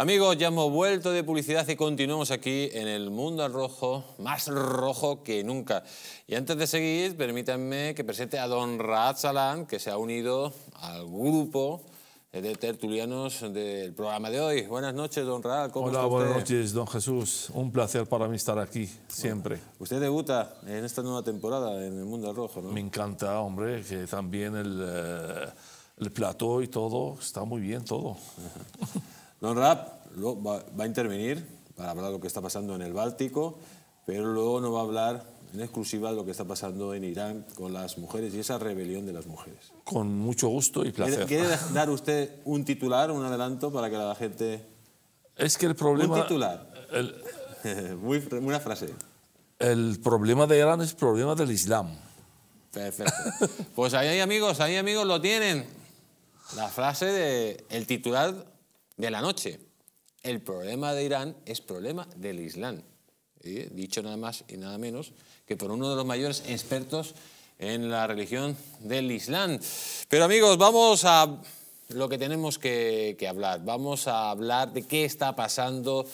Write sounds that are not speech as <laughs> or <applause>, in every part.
Amigos, ya hemos vuelto de publicidad y continuamos aquí en el mundo al rojo, más rojo que nunca. Y antes de seguir, permítanme que presente a don Raad Salán, que se ha unido al grupo de tertulianos del programa de hoy. Buenas noches, don Raad. ¿cómo Hola, está usted? buenas noches, don Jesús. Un placer para mí estar aquí, siempre. usted debuta en esta nueva temporada en el mundo al rojo, ¿no? Me encanta, hombre, que también el, eh, el plató y todo, está muy bien todo. <laughs> Don Rapp va, a intervenir para hablar de lo que está pasando en el Báltico, pero luego no va a hablar en exclusiva de lo que está pasando en Irán con las mujeres y esa rebelión de las mujeres. Con mucho gusto y placer. ¿Quiere <laughs> dar usted un titular, un adelanto para que la gente... Es que el problema... Un titular. <laughs> una frase. El problema de Irán es el problema del Islam. Perfecto. <laughs> Pues ahí hay amigos, ahí amigos lo tienen. La frase de el titular de la noche. El problema de Irán es problema del Islam. ¿Eh? Dicho nada más y nada menos que por uno de los mayores expertos en la religión del Islam. Pero amigos, vamos a lo que tenemos que, hablar. Vamos a hablar de qué está pasando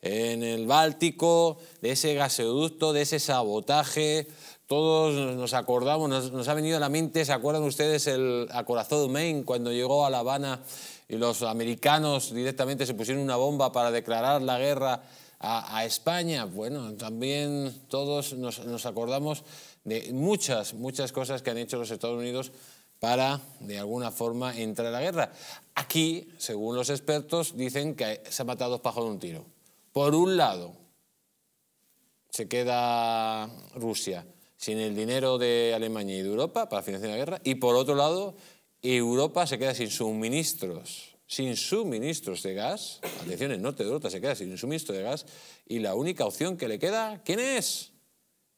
en el Báltico, de ese gasoducto, de ese sabotaje, todos nos acordamos, nos, ha venido a la mente, ¿se acuerdan ustedes el acorazado Maine cuando llegó a La Habana y los americanos directamente se pusieron una bomba para declarar la guerra a, España. Bueno, también todos nos, acordamos de muchas, muchas cosas que han hecho los Estados Unidos para, de alguna forma, entrar a la guerra. Aquí, según los expertos, dicen que se ha matado dos pájaros de un tiro. Por un lado, se queda Rusia sin el dinero de Alemania y de Europa para financiar la guerra, y por otro lado, Europa se queda sin suministros, sin suministros de gas. Atención, el norte de Europa se queda sin suministro de gas y la única opción que le queda, ¿quién es?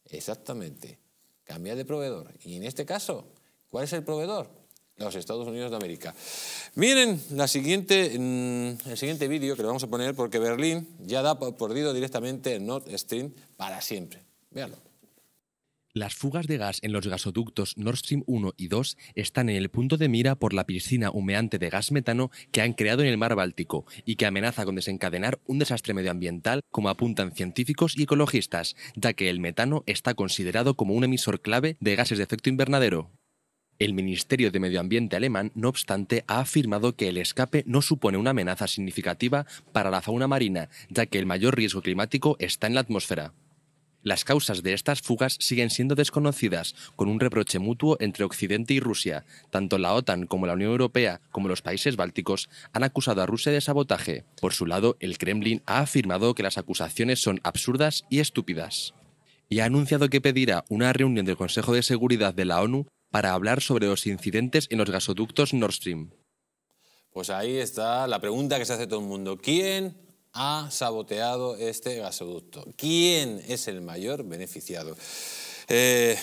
Exactamente, cambiar de proveedor. Y en este caso, ¿cuál es el proveedor? Los Estados Unidos de América. Miren la siguiente, mm, el siguiente vídeo que le vamos a poner porque Berlín ya da por perdido directamente el Nord Stream para siempre. Véanlo. Las fugas de gas en los gasoductos Nord Stream 1 y 2 están en el punto de mira por la piscina humeante de gas metano que han creado en el mar Báltico y que amenaza con desencadenar un desastre medioambiental como apuntan científicos y ecologistas, ya que el metano está considerado como un emisor clave de gases de efecto invernadero. El Ministerio de Medio Ambiente alemán, no obstante, ha afirmado que el escape no supone una amenaza significativa para la fauna marina, ya que el mayor riesgo climático está en la atmósfera. Las causas de estas fugas siguen siendo desconocidas, con un reproche mutuo entre Occidente y Rusia. Tanto la OTAN como la Unión Europea, como los países bálticos, han acusado a Rusia de sabotaje. Por su lado, el Kremlin ha afirmado que las acusaciones son absurdas y estúpidas. Y ha anunciado que pedirá una reunión del Consejo de Seguridad de la ONU para hablar sobre los incidentes en los gasoductos Nord Stream. Pues ahí está la pregunta que se hace todo el mundo. ¿Quién ha saboteado este gasoducto. ¿Quién es el mayor beneficiado? Eh,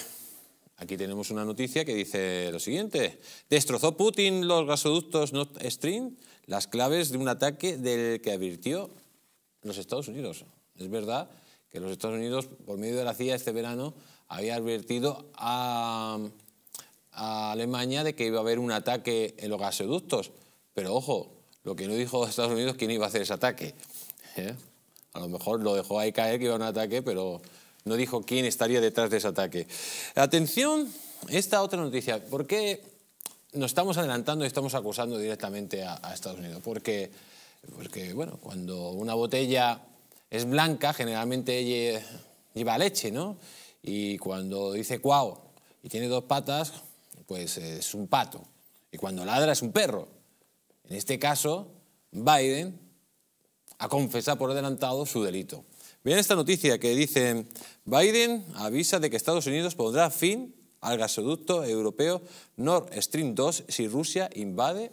aquí tenemos una noticia que dice lo siguiente. Destrozó Putin los gasoductos Nord Stream, las claves de un ataque del que advirtió los Estados Unidos. Es verdad que los Estados Unidos, por medio de la CIA este verano, había advertido a, Alemania de que iba a haber un ataque en los gasoductos. Pero ojo, lo que no dijo Estados Unidos quién iba a hacer ese ataque. ¿eh? A lo mejor lo dejó ahí caer que iba a un ataque, pero no dijo quién estaría detrás de ese ataque. Atención, esta otra noticia. ¿Por qué nos estamos adelantando y estamos acusando directamente a, Estados Unidos? Porque, porque, bueno, cuando una botella es blanca, generalmente lleva leche, ¿no? Y cuando dice cuau y tiene dos patas, pues es un pato. Y cuando ladra es un perro. En este caso, Biden a confesar por adelantado su delito. Vean esta noticia que dice, Biden avisa de que Estados Unidos pondrá fin al gasoducto europeo Nord Stream 2 si Rusia invade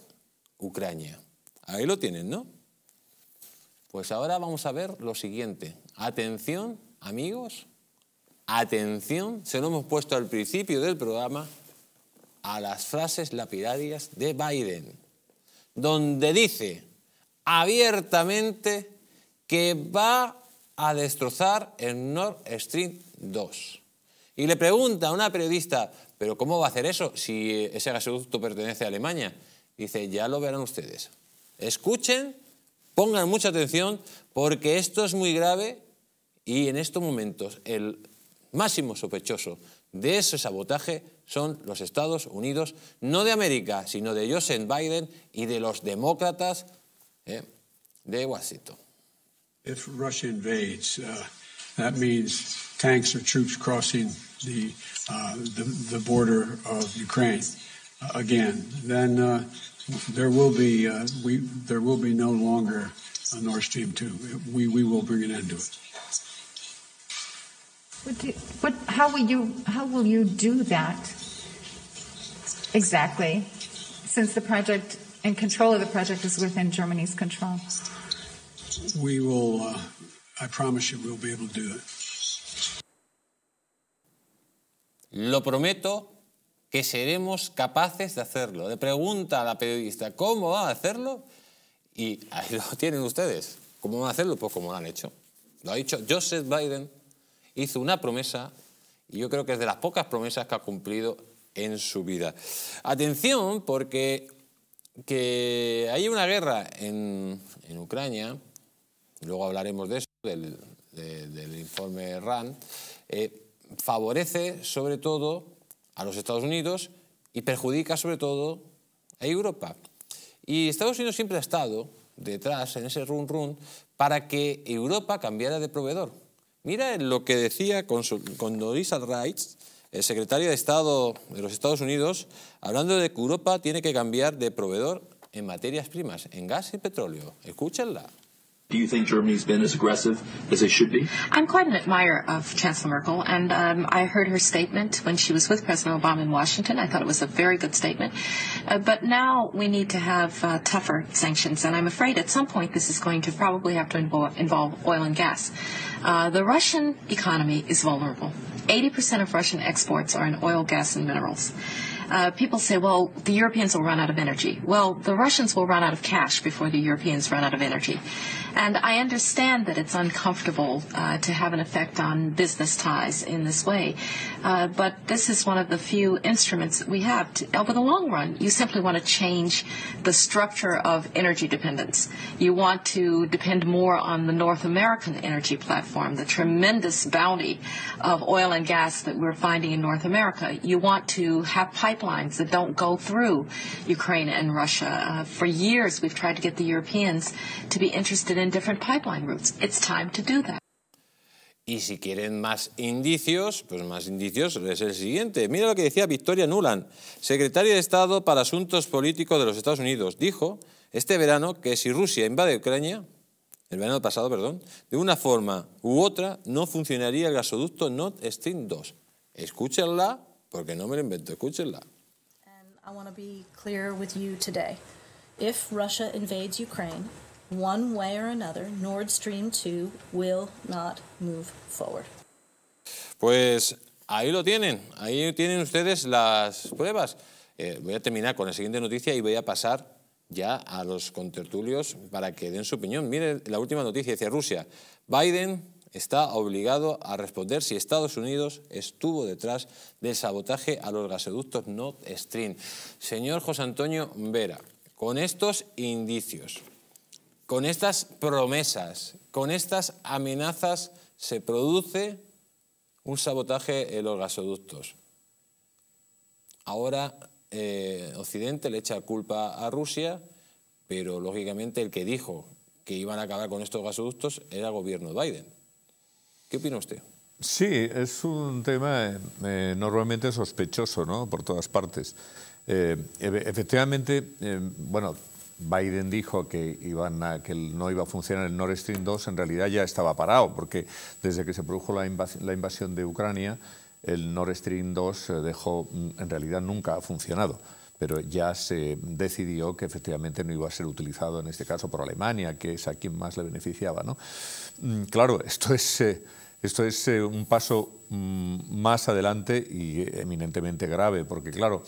Ucrania. Ahí lo tienen, ¿no? Pues ahora vamos a ver lo siguiente. Atención, amigos, atención, se lo hemos puesto al principio del programa, a las frases lapidarias de Biden, donde dice abiertamente que va a destrozar el Nord Stream 2. Y le pregunta a una periodista, ¿pero cómo va a hacer eso si ese gasoducto pertenece a Alemania? Dice, ya lo verán ustedes. Escuchen, pongan mucha atención, porque esto es muy grave y en estos momentos el máximo sospechoso de ese sabotaje son los Estados Unidos, no de América, sino de Joseph Biden y de los demócratas Eh, if Russia invades, uh, that means tanks or troops crossing the, uh, the, the border of Ukraine uh, again. Then uh, there will be uh, we there will be no longer a Nord Stream two. We we will bring an end to it. But do, how will you how will you do that exactly? Since the project control control. Lo prometo que seremos capaces de hacerlo. Le pregunta a la periodista, ¿cómo va a hacerlo? Y ahí lo <laughs> tienen ustedes. ¿Cómo van a hacerlo? Pues como lo han hecho. Lo ha dicho Joseph Biden, hizo una promesa y yo creo que es de las pocas promesas que ha cumplido en su vida. Atención, porque que hay una guerra en, en Ucrania, luego hablaremos de eso, del, del informe RAND, eh, favorece sobre todo a los Estados Unidos y perjudica sobre todo a Europa. Y Estados Unidos siempre ha estado detrás en ese run run para que Europa cambiara de proveedor. Mira lo que decía con, con Norisa el secretario de Estado de los Estados Unidos, hablando de que Europa tiene que cambiar de proveedor en materias primas, en gas y petróleo. Escúchenla. Do you think Germany's been as aggressive as they should be? I'm quite an admirer of Chancellor Merkel, and um, I heard her statement when she was with President Obama in Washington. I thought it was a very good statement. Uh, but now we need to have uh, tougher sanctions, and I'm afraid at some point this is going to probably have to involve, involve oil and gas. Uh, the Russian economy is vulnerable. 80% of Russian exports are in oil, gas, and minerals. Uh, people say, well, the Europeans will run out of energy. Well, the Russians will run out of cash before the Europeans run out of energy. And I understand that it's uncomfortable uh, to have an effect on business ties in this way, uh, but this is one of the few instruments that we have. To, over the long run, you simply want to change the structure of energy dependence. You want to depend more on the North American energy platform, the tremendous bounty of oil and gas that we're finding in North America. You want to have pipelines that don't go through Ukraine and Russia. Uh, for years, we've tried to get the Europeans to be interested in Y si quieren más indicios, pues más indicios es el siguiente. Mira lo que decía Victoria Nuland, secretaria de Estado para Asuntos Políticos de los Estados Unidos. Dijo este verano que si Rusia invade Ucrania, el verano pasado, perdón, de una forma u otra no funcionaría el gasoducto Nord Stream 2. Escúchenla, porque no me lo invento, escúchenla. And I want to be clear with you today. If Russia one way or another, Nord Stream 2 will not move forward. Pues ahí lo tienen, ahí tienen ustedes las pruebas. Eh, voy a terminar con la siguiente noticia y voy a pasar ya a los contertulios para que den su opinión. Mire la última noticia, dice Rusia. Biden está obligado a responder si Estados Unidos estuvo detrás del sabotaje a los gasoductos Nord Stream. Señor José Antonio Vera, con estos indicios, con estas promesas, con estas amenazas, se produce un sabotaje en los gasoductos. Ahora eh, Occidente le echa culpa a Rusia, pero lógicamente el que dijo que iban a acabar con estos gasoductos era el gobierno de Biden. ¿Qué opina usted? Sí, es un tema eh, normalmente sospechoso, ¿no? Por todas partes. Eh, efectivamente, bueno, Biden dijo que, iban a, que no iba a funcionar el Nord Stream 2, en realidad ya estaba parado, porque desde que se produjo la, la invasión de Ucrania, el Nord Stream 2 eh, dejó, mm, en realidad nunca ha funcionado pero ya se decidió que efectivamente no iba a ser utilizado en este caso por Alemania, que es a quien más le beneficiaba. ¿no? Mm, claro, esto es, eh, esto es eh, un paso mm, más adelante y eminentemente grave, porque claro,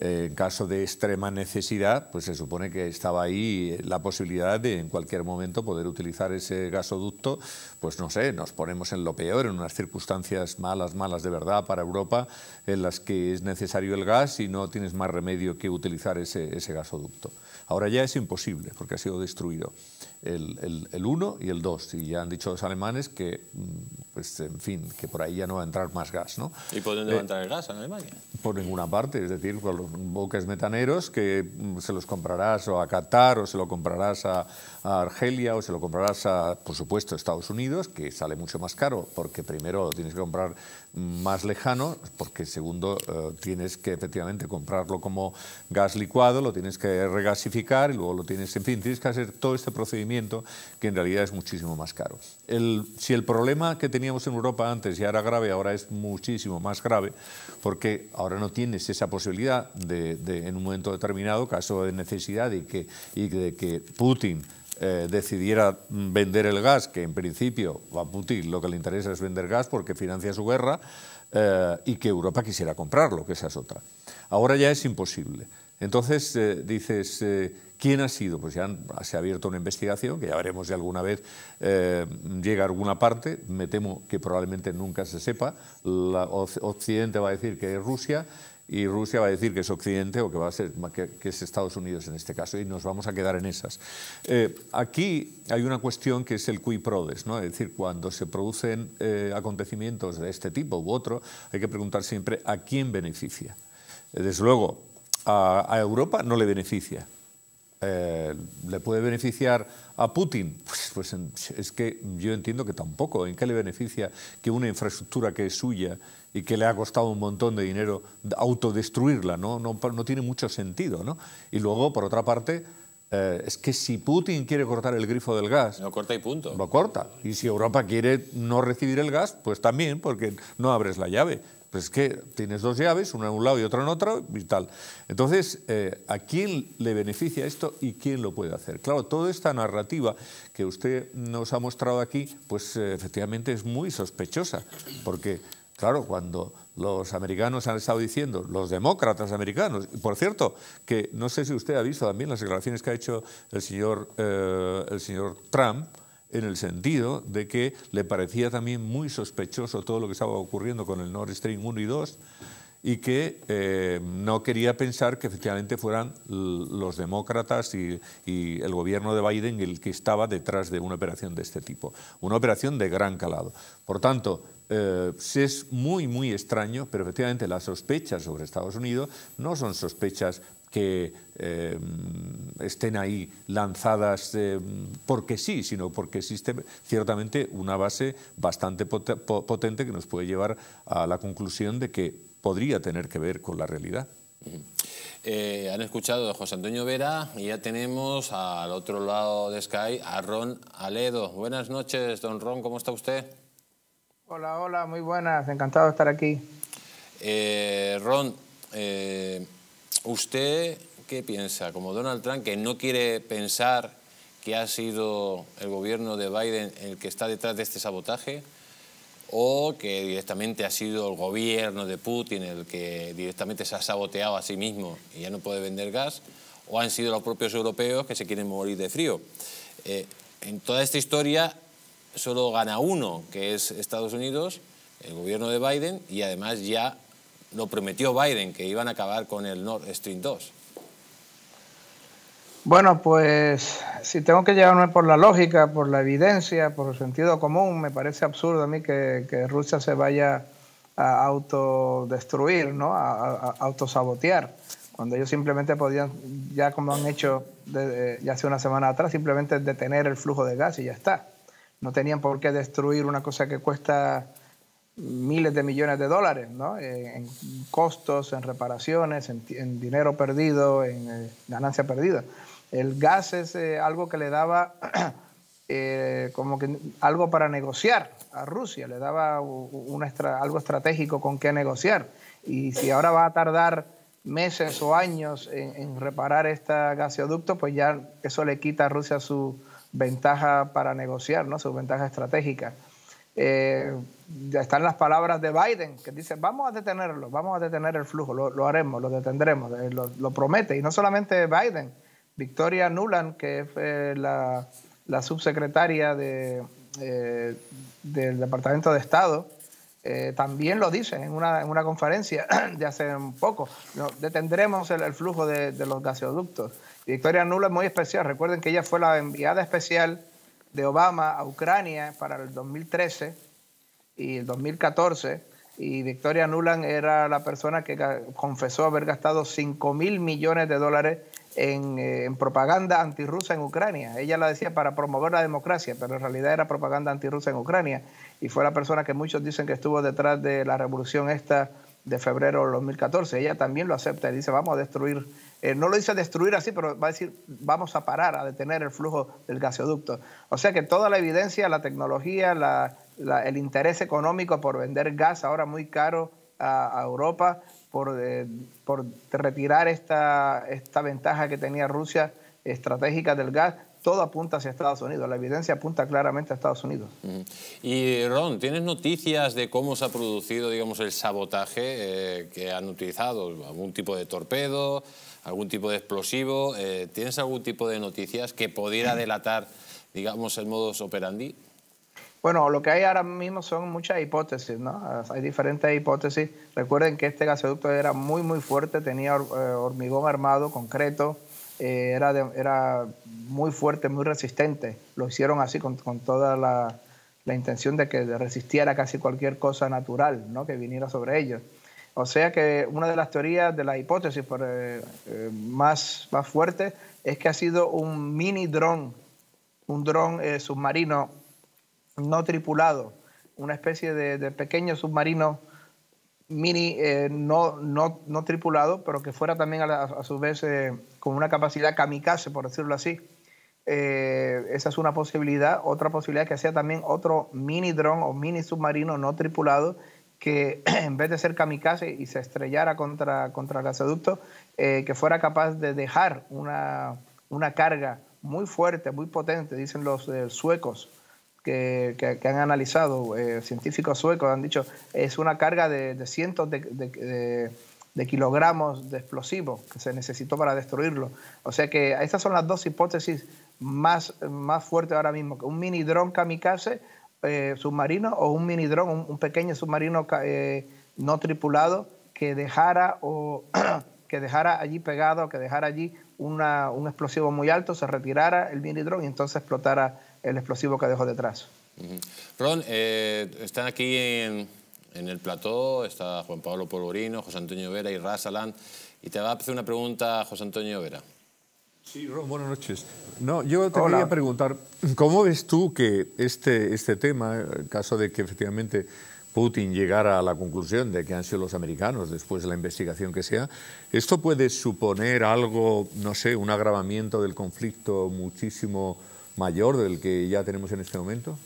en caso de extrema necesidad, pues se supone que estaba ahí la posibilidad de en cualquier momento poder utilizar ese gasoducto, pues no sé, nos ponemos en lo peor, en unas circunstancias malas, malas de verdad para Europa, en las que es necesario el gas y no tienes más remedio que utilizar ese, ese gasoducto. Ahora ya es imposible porque ha sido destruido el, el, 1 y el 2. Y ya han dicho los alemanes que, mm, pues, en fin, que por ahí ya no va a entrar más gas. ¿no? ¿Y por dónde va a eh, entrar el gas en Alemania? Por ninguna parte, es decir, con los buques metaneros que mm, se los comprarás o a Qatar o se lo comprarás a, a Argelia o se lo comprarás a, por supuesto, Estados Unidos, que sale mucho más caro porque primero tienes que comprar más lejano, porque segundo eh, tienes que efectivamente comprarlo como gas licuado, lo tienes que regasificar y luego lo tienes, en fin, tienes que hacer todo este procedimiento que en realidad es muchísimo más caro. si el problema que teníamos en Europa antes ya era grave, ahora es muchísimo más grave, porque ahora no tienes esa posibilidad de, de en un momento determinado, caso de necesidad y, que, y de que Putin eh, decidiera vender el gas, que en principio a Putin lo que le interesa es vender gas porque financia su guerra, eh, y que Europa quisiera comprarlo, que esa es otra. Ahora ya es imposible. Entonces eh, dices, ¿quién ha sido? Pues ya se ha abierto una investigación, que ya veremos si alguna vez llega a alguna parte, me temo que probablemente nunca se sepa, la Occidente va a decir que es Rusia, y Rusia va a decir que es Occidente o que, va a ser, que, es Estados Unidos en este caso, y nos vamos a quedar en esas. Eh, aquí hay una cuestión que es el cui prodes, ¿no? es decir, cuando se producen eh, acontecimientos de este tipo u otro, hay que preguntar siempre a quién beneficia. Eh, desde luego, a, Europa no le beneficia. ¿Le puede beneficiar a Putin? Pues, pues es que yo entiendo que tampoco. ¿En qué le beneficia que una infraestructura que es suya y que le ha costado un montón de dinero autodestruirla, ¿no? No, tiene mucho sentido. ¿no? Y luego, por otra parte, eh, es que si Putin quiere cortar el grifo del gas... Lo corta y punto. Lo corta. Y si Europa quiere no recibir el gas, pues también, porque no abres la llave. Pues es que tienes dos llaves, una en un lado y otra en otro y tal. Entonces, eh, ¿a quién le beneficia esto y quién lo puede hacer? Claro, toda esta narrativa que usted nos ha mostrado aquí, pues eh, efectivamente es muy sospechosa, porque Claro, cuando los americanos han estado diciendo, los demócratas americanos, por cierto, que no sé si usted ha visto también las declaraciones que ha hecho el señor, eh, el señor Trump, en el sentido de que le parecía también muy sospechoso todo lo que estaba ocurriendo con el Nord Stream 1 y 2, y que eh, no quería pensar que efectivamente fueran los demócratas y, el gobierno de Biden el que estaba detrás de una operación de este tipo, una operación de gran calado. Por tanto, eh, es muy, muy extraño, pero efectivamente las sospechas sobre Estados Unidos no son sospechas que eh, estén ahí lanzadas porque sí, sino porque existe ciertamente una base bastante potente que nos puede llevar a la conclusión de que podría tener que ver con la realidad. Eh, han escuchado a José Antonio Vera y ya tenemos al otro lado de Sky a Ron Aledo. Buenas noches, don Ron, ¿cómo está usted? Hola, hola, muy buenas, encantado de estar aquí. Eh, Ron, eh, ¿usted qué piensa? Como Donald Trump, que no quiere pensar que ha sido el gobierno de Biden el que está detrás de este sabotaje, o que directamente ha sido el gobierno de Putin el que directamente se ha saboteado a sí mismo y ya no puede vender gas, o han sido los propios europeos que se quieren morir de frío. Eh, en toda esta historia solo gana uno, que es Estados Unidos, el gobierno de Biden, y además ya lo prometió Biden, que iban a acabar con el Nord Stream 2. Bueno, pues si tengo que llevarme por la lógica, por la evidencia, por el sentido común, me parece absurdo a mí que, Rusia se vaya a autodestruir, ¿no? a, autosabotear, cuando ellos simplemente podían, ya como han hecho ya hace una semana atrás, simplemente detener el flujo de gas y ya está. No tenían por qué destruir una cosa que cuesta miles de millones de dólares, ¿no? en costos, en reparaciones, en, dinero perdido, en eh, ganancia perdida. El gas es eh, algo que le daba <clears throat> eh, como que algo para negociar a Rusia, le daba algo estratégico con qué negociar. Y si ahora va a tardar meses o años en, reparar este gasoducto, pues ya eso le quita a Rusia su ventaja para negociar, ¿no? su ventaja estratégica. Eh, ya están las palabras de Biden que dice, vamos a detenerlo, vamos a detener el flujo, lo, haremos, lo detendremos, lo promete. Y no solamente Biden, Victoria Nuland, que es la, subsecretaria eh, del Departamento de Estado, eh, también lo dice en una, conferencia <clears throat> de hace un poco. detendremos el, flujo de, los gasoductos. Victoria Nuland es muy especial. Recuerden que ella fue la enviada especial de Obama a Ucrania para el 2013 y el 2014 y Victoria Nuland era la persona que confesó haber gastado 5 mil millones de dólares eh, en, propaganda antirrusa en Ucrania. Ella la decía para promover la democracia, pero en realidad era propaganda antirrusa en Ucrania y fue la persona que muchos dicen que estuvo detrás de la revolución esta de febrero de 2014. Ella también lo acepta y dice, vamos a destruir, eh, no lo dice destruir así, pero va a decir, vamos a parar, a detener el flujo del gasoducto. O sea que toda la evidencia, la tecnología, la, el interés económico por vender gas ahora muy caro a, Europa, por, eh, por retirar esta, esta ventaja que tenía Rusia estratégica del gas, todo apunta hacia Estados Unidos, la evidencia apunta claramente a Estados Unidos. Mm. Y Ron, ¿tienes noticias de cómo se ha producido digamos, el sabotaje eh, que han utilizado? ¿Algún tipo de torpedo? ¿Algún tipo de explosivo? Eh, ¿Tienes algún tipo de noticias que pudiera <clears throat> delatar digamos, el modus operandi? Bueno, lo que hay ahora mismo son muchas hipótesis, ¿no? Hay diferentes hipótesis. Recuerden que este gasoducto era muy, muy fuerte, tenía eh, hormigón armado, concreto, eh, era, era muy fuerte, muy resistente. Lo hicieron así con, toda la, intención de que resistiera casi cualquier cosa natural, ¿no? Que viniera sobre ellos. O sea que una de las teorías, de las hipótesis por, eh, más, más fuertes, es que ha sido un mini dron, un dron submarino no tripulado, una especie de, pequeño submarino mini eh, no, no, tripulado, pero que fuera también a, su vez eh, con una capacidad kamikaze, por decirlo así. Eh, esa es una posibilidad. Otra posibilidad que sea también otro mini dron o mini submarino no tripulado que <clears throat> en vez de ser kamikaze y se estrellara contra, contra el gasoducto, que fuera capaz de dejar una, una, carga muy fuerte, muy potente, dicen los suecos, que, han analizado eh, científicos suecos, han dicho es una carga de, cientos de, kilogramos de explosivos que se necesitó para destruirlo. O sea que estas son las dos hipótesis más, más fuertes ahora mismo, que un mini dron kamikaze eh, submarino o un mini dron, un, pequeño submarino eh, no tripulado que dejara o <clears throat> que dejara allí pegado, que dejara allí un explosivo muy alto, se retirara el mini dron y entonces explotara el explosivo que dejó detrás. Ron, eh, están aquí en, el plató, está Juan Pablo Polvorino, José Antonio Vera y Razaland. Y te va a hacer una pregunta José Antonio Vera. Sí, Ron, buenas noches. No, yo te voy quería preguntar, ¿cómo ves tú que este, este tema, en caso de que efectivamente Putin llegara a la conclusión de que han sido los americanos, después de la investigación que sea, ¿esto puede suponer algo, no sé, un agravamiento del conflicto muchísimo mayor del que ya tenemos en este momento?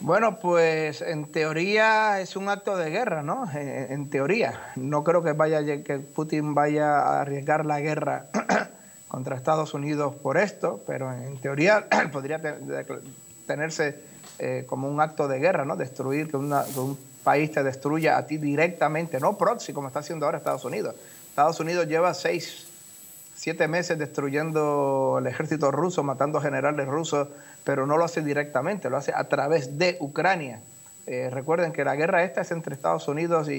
Bueno, pues en teoría es un acto de guerra, ¿no? En, teoría. No creo que, vaya, que Putin vaya a arriesgar la guerra <clears throat> contra Estados Unidos por esto, pero en teoría <clears throat> podría tenerse eh, como un acto de guerra, ¿no? Destruir, que, que un país te destruya a ti directamente, no proxy, como está haciendo ahora Estados Unidos. Estados Unidos lleva seis siete meses destruyendo el ejército ruso, matando generales rusos, pero no lo hace directamente, lo hace a través de Ucrania. Eh, recuerden que la guerra esta es entre Estados Unidos y,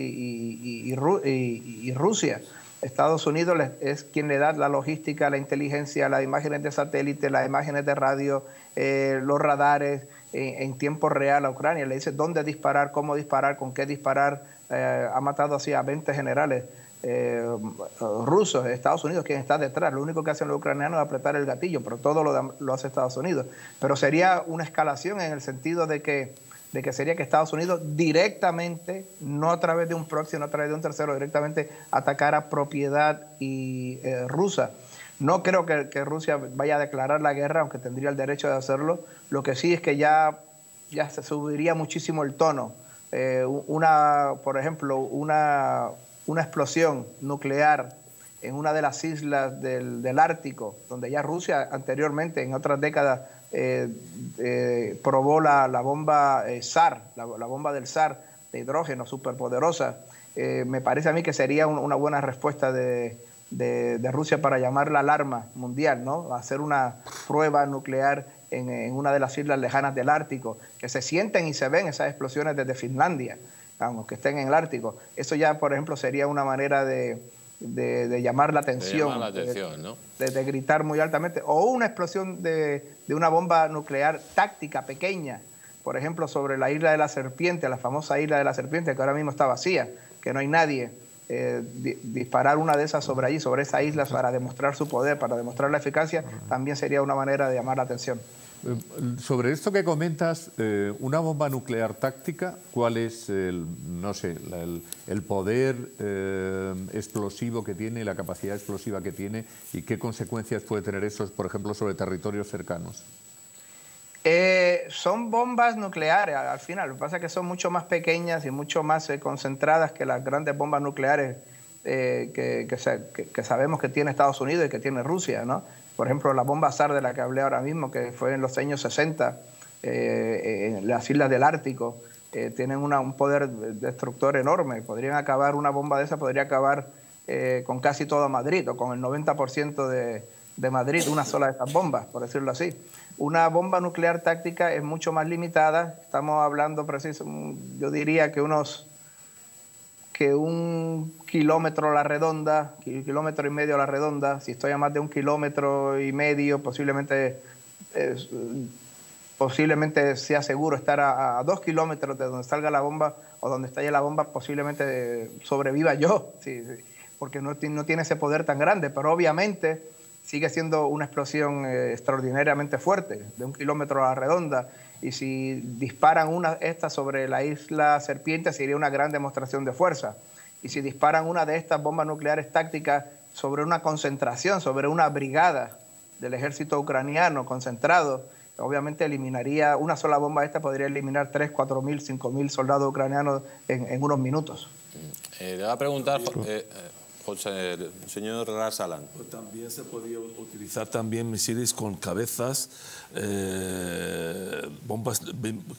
y, Rusia. Estados Unidos es quien le da la logística, la inteligencia, las imágenes de satélite, las imágenes de radio, eh, los radares eh, en tiempo real a Ucrania. Le dice dónde disparar, cómo disparar, con qué disparar. ha matado así a 20 generales eh, rusos, Estados Unidos, quien está detrás. Lo único que hacen los ucranianos es apretar el gatillo, pero todo lo, lo hace Estados Unidos. Pero sería una escalación en el sentido de que, de que sería que Estados Unidos directamente, no a través de un próximo, no a través de un tercero, directamente atacara propiedad y, eh, rusa. No creo que, Rusia vaya a declarar la guerra, aunque tendría el derecho de hacerlo. Lo que sí es que ya, ya se subiría muchísimo el tono. Eh, una, por ejemplo, una, una explosión nuclear en una de las islas del, del Ártico, donde ya Rusia anteriormente, en otras décadas, eh, eh, probó la, bomba eh, SAR, la, bomba del SAR de hidrógeno superpoderosa. me parece a mí que sería una buena respuesta de, Rusia para llamar la alarma mundial, ¿no? Hacer una prueba nuclear en, en una de las islas lejanas del Ártico, que se sienten y se ven esas explosiones desde Finlandia aunque estén en el Ártico. Eso ya, por ejemplo, sería una manera de, llamar la atención. De, gritar muy altamente. O una explosión de, una bomba nuclear táctica pequeña, por ejemplo, sobre la isla de la serpiente, la famosa isla de la serpiente, que ahora mismo está vacía, que no hay nadie. Eh, disparar una de esas sobre allí, sobre esa isla, para demostrar su poder, para demostrar la eficacia, también sería una manera de llamar la atención. Eh, sobre esto que comentas, eh, una bomba nuclear táctica, ¿cuál es el, poder eh, explosivo que tiene, la capacidad explosiva que tiene y qué consecuencias puede tener eso, por ejemplo, sobre territorios cercanos? son bombas nucleares al final, lo que pasa es que son mucho más pequeñas y mucho más concentradas que las grandes bombas nucleares que sabemos que tiene Estados Unidos y que tiene Rusia, ¿no? Por ejemplo, la bomba SAR de la que hablé ahora mismo, que fue en los años 60, en eh, eh, las islas del Ártico, eh, tienen un poder destructor enorme. Podrían acabar, una bomba de esa podría acabar eh, con casi todo Madrid o con el 90% de, Madrid, una sola de esas bombas, por decirlo así. Una bomba nuclear táctica es mucho más limitada. Estamos hablando, preciso, yo diría que unos que un kilómetro a la redonda, kilómetro y medio a la redonda, si estoy a más de un kilómetro y medio, posiblemente, posiblemente sea seguro estar a, dos kilómetros de donde salga la bomba o donde estalle la bomba, posiblemente sobreviva yo, <laughs> sí, porque no, tiene ese poder tan grande, pero obviamente sigue siendo una explosión eh, extraordinariamente fuerte, de un kilómetro a la redonda y si disparan una de estas sobre la isla Serpiente sería una gran demostración de fuerza. Y si disparan una de estas bombas nucleares tácticas sobre una concentración, sobre una brigada del ejército ucraniano concentrado, obviamente eliminaría, una sola bomba esta podría eliminar 3, 4 mil, 5 mil soldados ucranianos en, unos minutos. Eh, le va a preguntar, eh, eh, pues, eh, señor Rasalan. Pues también se podía utilizar también misiles con cabezas, eh, bombas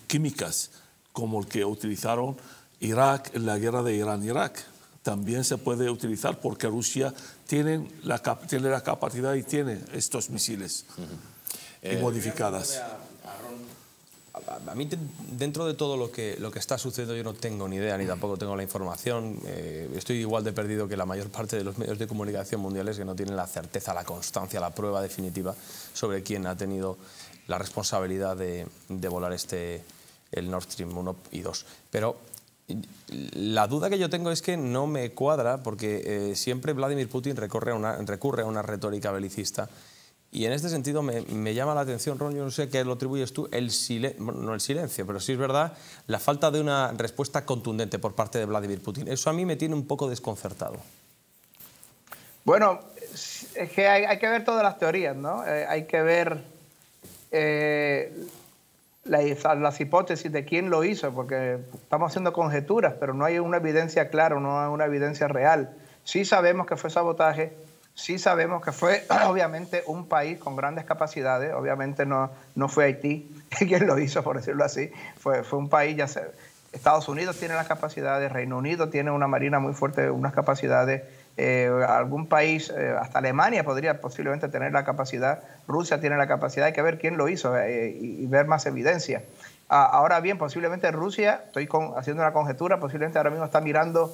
químicas, como el que utilizaron Irak en la guerra de Irán-Irak. También se puede utilizar porque Rusia tiene la, la capacidad y tiene estos misiles modificados. Eh, a, mí dentro de todo lo que, lo que está sucediendo yo no tengo ni idea ni tampoco tengo la información. Eh, estoy igual de perdido que la mayor parte de los medios de comunicación mundiales que no tienen la certeza, la constancia, la prueba definitiva sobre quién ha tenido la responsabilidad de, volar este, el Nord Stream 1 y 2. Pero la duda que yo tengo es que no me cuadra porque eh, siempre Vladimir Putin recorre una, recurre a una retórica belicista y en este sentido me, llama la atención, Ron, yo no sé qué lo atribuyes tú, el silencio, no el silencio, pero sí es verdad, la falta de una respuesta contundente por parte de Vladimir Putin. Eso a mí me tiene un poco desconcertado. Bueno, es que hay, que ver todas las teorías, ¿no? Eh, hay que ver eh, las hipótesis de quién lo hizo, porque estamos haciendo conjeturas, pero no hay una evidencia clara, no hay una evidencia real. Sí sabemos que fue sabotaje, Sí sabemos que fue <clears throat> obviamente un país con grandes capacidades, obviamente no, no fue Haití <laughs> quien lo hizo, por decirlo así, fue, fue un país, ya sé, Estados Unidos tiene las capacidades, Reino Unido tiene una marina muy fuerte, unas capacidades, eh, algún país, eh, hasta Alemania podría posiblemente tener la capacidad, Rusia tiene la capacidad, hay que ver quién lo hizo eh, y, ver más evidencia. ahora bien, posiblemente Rusia, estoy haciendo una conjetura, posiblemente ahora mismo está mirando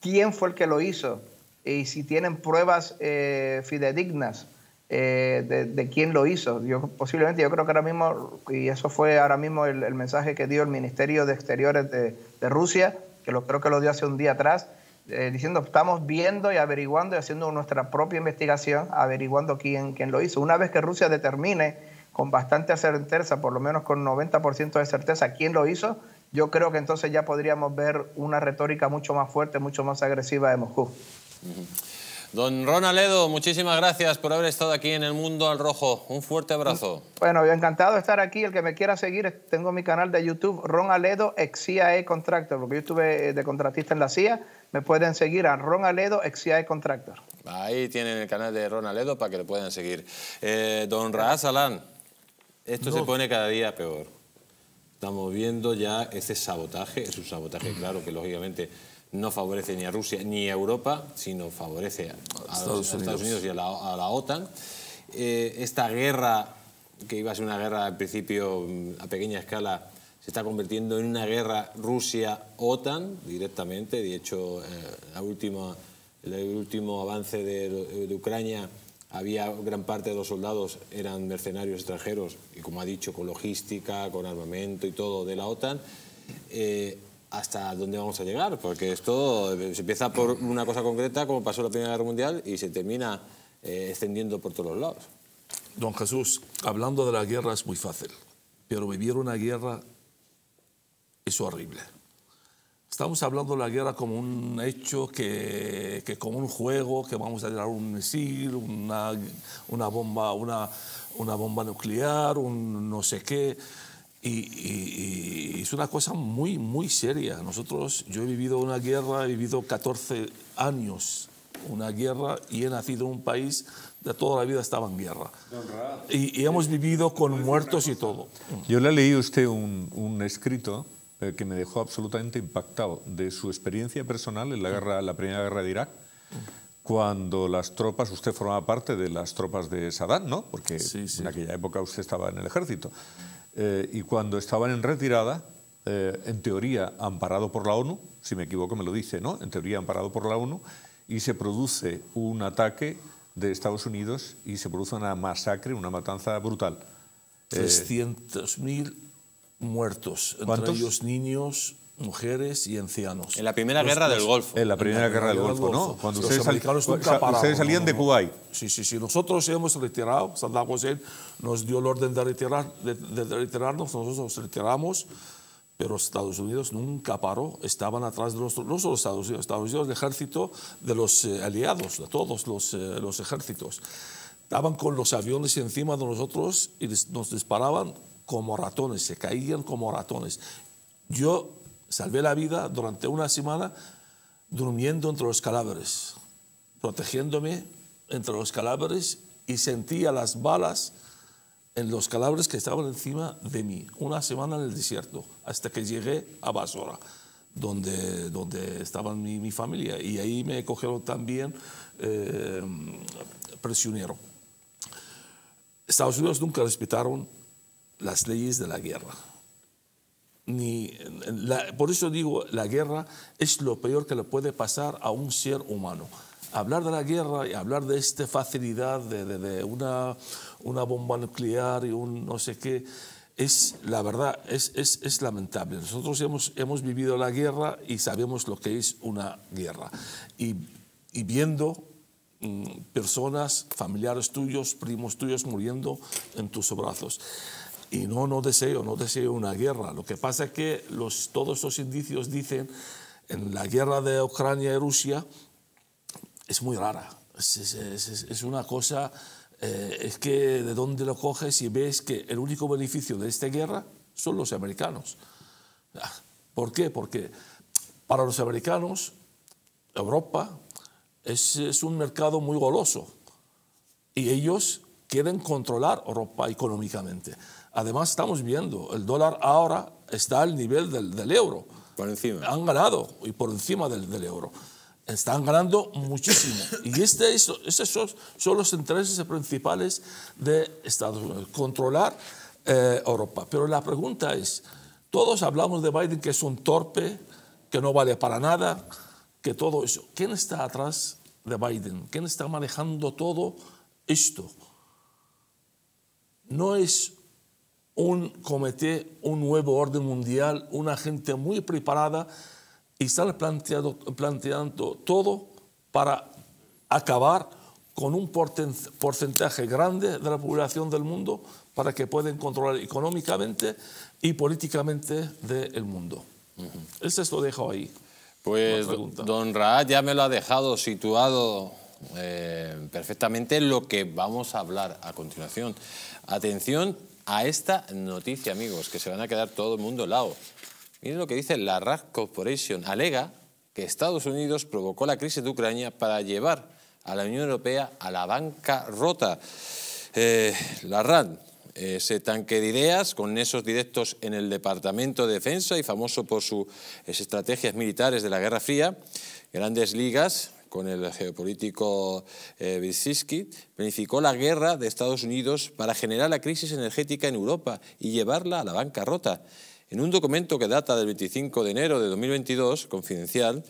quién fue el que lo hizo y si tienen pruebas eh, fidedignas eh, de, quién lo hizo. Yo, posiblemente yo creo que ahora mismo, y eso fue ahora mismo el, mensaje que dio el Ministerio de Exteriores de, Rusia, que lo, creo que lo dio hace un día atrás, eh, diciendo estamos viendo y averiguando y haciendo nuestra propia investigación, averiguando quién, quién lo hizo. Una vez que Rusia determine con bastante certeza, por lo menos con 90% de certeza, quién lo hizo, yo creo que entonces ya podríamos ver una retórica mucho más fuerte, mucho más agresiva de Moscú. Don Ronaledo, muchísimas gracias por haber estado aquí en El Mundo al Rojo. Un fuerte abrazo. Bueno, encantado de estar aquí. El que me quiera seguir, tengo mi canal de YouTube, Ronaledo ex e Contractor, porque yo estuve eh, de contratista en la CIA. Me pueden seguir a Ronaledo ex CIA e Contractor. Ahí tienen el canal de Ronaledo para que lo puedan seguir. Eh, don Raaz Alán, esto se pone cada día peor. Estamos viendo ya este sabotaje, es un sabotaje claro que lógicamente no favorece ni a Rusia ni a Europa, sino favorece a, los, Estados, Unidos. y a la, OTAN. Eh, esta guerra, que iba a ser una guerra al principio mm, a pequeña escala, se está convirtiendo en una guerra Rusia-OTAN directamente. De hecho, en eh, la el último avance de, Ucrania había gran parte de los soldados eran mercenarios extranjeros y como ha dicho, con logística, con armamento y todo de la OTAN. Eh, hasta dónde vamos a llegar, porque esto eh, se empieza por una cosa concreta, como pasó la Primera Guerra Mundial, y se termina eh, extendiendo por todos los lados. Don Jesús, hablando de la guerra es muy fácil, pero vivir una guerra es horrible. Estamos hablando de la guerra como un hecho, que, como un juego, que vamos a tirar un misil, una, una, bomba, una bomba nuclear, un no sé qué. Y, es una cosa muy, muy seria. Nosotros, yo he vivido una guerra, he vivido 14 años una guerra y he nacido en un país de toda la vida estaba en guerra. Y, hemos vivido con muertos y todo. Yo le leí a usted un, un escrito eh, que me dejó absolutamente impactado de su experiencia personal en la, guerra, la primera guerra de Irak, cuando las tropas, usted formaba parte de las tropas de Saddam, ¿no? Porque en aquella época usted estaba en el ejército. Eh, y cuando estaban en retirada, eh, en teoría amparado por la ONU, si me equivoco me lo dice, ¿no? En teoría amparado por la ONU, y se produce un ataque de Estados Unidos y se produce una masacre, una matanza brutal. 300.000 eh, muertos, entre ellos niños, mujeres y ancianos. En la primera guerra del Golfo. En la primera, guerra, del Golfo, ¿no? Cuando ustedes, salían de Kuwait. Sí, sí, sí. Nosotros hemos retirado, Saddam Hussein nos dio el orden de, retirar, de, retirarnos, nosotros nos retiramos pero Estados Unidos nunca paró, estaban atrás de nosotros. no solo Estados Unidos, Estados Unidos, el ejército de los eh, aliados, de todos los, eh, los, ejércitos. Estaban con los aviones encima de nosotros y nos disparaban como ratones, se caían como ratones. Yo Salvé la vida durante una semana durmiendo entre los cadáveres, protegiéndome entre los cadáveres y sentía las balas en los cadáveres que estaban encima de mí, una semana en el desierto, hasta que llegué a Basora, donde, donde estaba mi, familia, y ahí me cogieron también eh, prisionero. Estados Unidos nunca respetaron las leyes de la guerra ni por eso digo, la guerra es lo peor que le puede pasar a un ser humano. Hablar de la guerra y hablar de esta facilidad de, de, una, una bomba nuclear y un no sé qué, es la verdad, es, es, es lamentable. Nosotros hemos, hemos, vivido la guerra y sabemos lo que es una guerra. Y, y viendo mm, personas, familiares tuyos, primos tuyos muriendo en tus brazos. Y no, no deseo, no deseo una guerra. Lo que pasa es que los, todos esos indicios dicen en la guerra de Ucrania y Rusia es muy rara. Es, una cosa, eh, es que de dónde lo coges y ves que el único beneficio de esta guerra son los americanos. Ah, ¿Por qué? Porque para los americanos, Europa es, es un mercado muy goloso y ellos quieren controlar Europa económicamente. Además, estamos viendo, el dólar ahora está al nivel del, euro. Por encima. Han ganado y por encima del, euro. Están ganando muchísimo. Y este, estos son, los intereses principales de Estados Unidos, controlar eh, Europa. Pero la pregunta es, todos hablamos de Biden que es un torpe, que no vale para nada, que todo eso. ¿Quién está atrás de Biden? ¿Quién está manejando todo esto? No es un comité, un nuevo orden mundial, una gente muy preparada y están planteado, planteando todo para acabar con un porcentaje grande de la población del mundo para que puedan controlar económicamente y políticamente del mundo. Eso es lo dejo ahí. Pues don Raad ya me lo ha dejado situado eh, perfectamente lo que vamos a hablar a continuación. Atención, a esta noticia, amigos, que se van a quedar todo el mundo lado. Miren lo que dice la RAD Corporation. Alega que Estados Unidos provocó la crisis de Ucrania para llevar a la Unión Europea a la banca rota. Eh, la RAD ese eh, tanque de ideas con esos directos en el Departamento de Defensa y famoso por sus estrategias militares de la Guerra Fría, grandes ligas con el geopolítico eh, planificó la guerra de Estados Unidos para generar la crisis energética en Europa y llevarla a la bancarrota. En un documento que data del 25 de enero de 2022, confidencial,